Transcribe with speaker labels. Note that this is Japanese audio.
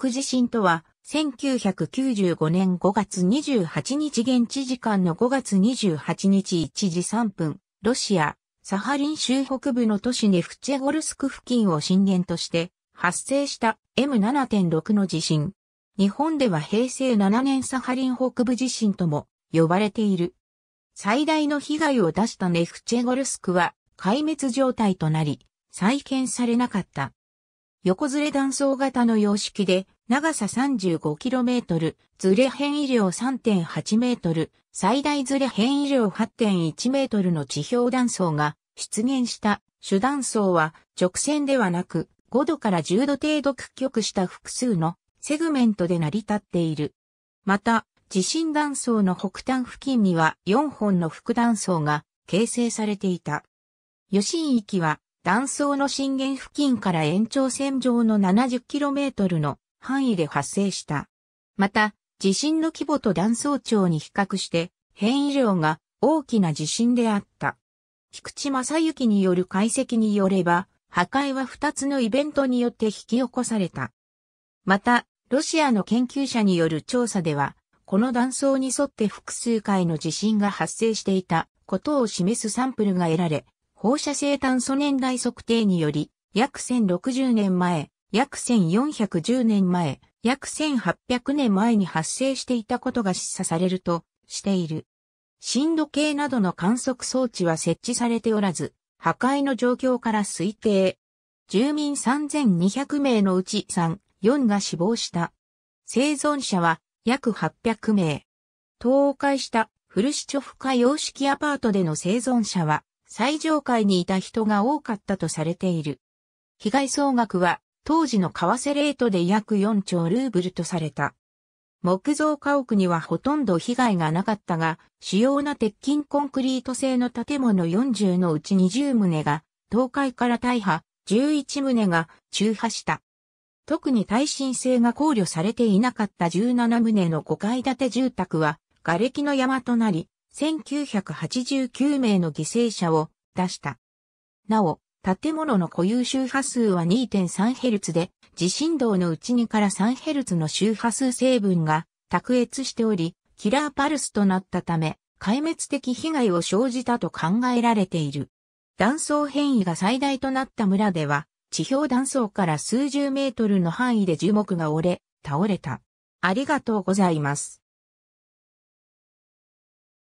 Speaker 1: ク地震とは、1995年5月28日現地時間の5月28日1時3分、ロシア、サハリン州北部の都市ネフチェゴルスク付近を震源として発生した M7.6 の地震。日本では平成7年サハリン北部地震とも呼ばれている。最大の被害を出したネフチェゴルスクは壊滅状態となり、再建されなかった。横ずれ断層型の様式で、長さ 35km、ずれ変異量 3.8m、最大ずれ変異量 8.1m の地表断層が出現した主断層は直線ではなく5度から10度程度屈曲した複数のセグメントで成り立っている。また、地震断層の北端付近には4本の副断層が形成されていた。余震域は断層の震源付近から延長線上の 70km の範囲で発生した。また、地震の規模と断層長に比較して変異量が大きな地震であった。菊池正幸による解析によれば、破壊は2つのイベントによって引き起こされた。また、ロシアの研究者による調査では、この断層に沿って複数回の地震が発生していたことを示すサンプルが得られ、放射性炭素年代測定により、約1060年前、約1410年前、約1800年前に発生していたことが示唆されるとしている。震度計などの観測装置は設置されておらず、破壊の状況から推定。住民3200名のうち3、4が死亡した。生存者は約800名。倒壊したフルシチョフ化様式アパートでの生存者は最上階にいた人が多かったとされている。被害総額は当時の為替レートで約4兆ルーブルとされた。木造家屋にはほとんど被害がなかったが、主要な鉄筋コンクリート製の建物40のうち20棟が倒壊から大破、11棟が中破した。特に耐震性が考慮されていなかった17棟の5階建て住宅は、瓦礫の山となり、1989名の犠牲者を出した。なお、建物の固有周波数は 2.3Hz で、地震動のうち2から 3Hz の周波数成分が卓越しており、キラーパルスとなったため、壊滅的被害を生じたと考えられている。断層変異が最大となった村では、地表断層から数十メートルの範囲で樹木が折れ、倒れた。ありがとうございます。